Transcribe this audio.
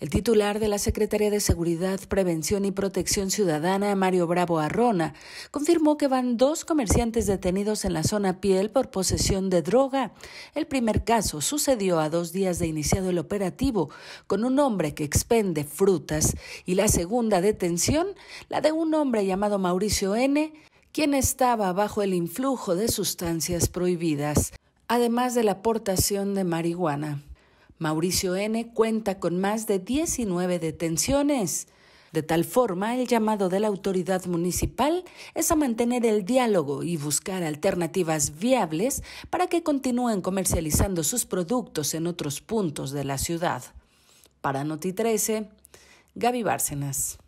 El titular de la Secretaría de Seguridad, Prevención y Protección Ciudadana, Mario Bravo Arrona, confirmó que van dos comerciantes detenidos en la zona piel por posesión de droga. El primer caso sucedió a dos días de iniciado el operativo con un hombre que expende frutas y la segunda detención, la de un hombre llamado Mauricio N., quien estaba bajo el influjo de sustancias prohibidas, además de la aportación de marihuana. Mauricio N. cuenta con más de 19 detenciones. De tal forma, el llamado de la autoridad municipal es a mantener el diálogo y buscar alternativas viables para que continúen comercializando sus productos en otros puntos de la ciudad. Para Noti 13, Gaby Bárcenas.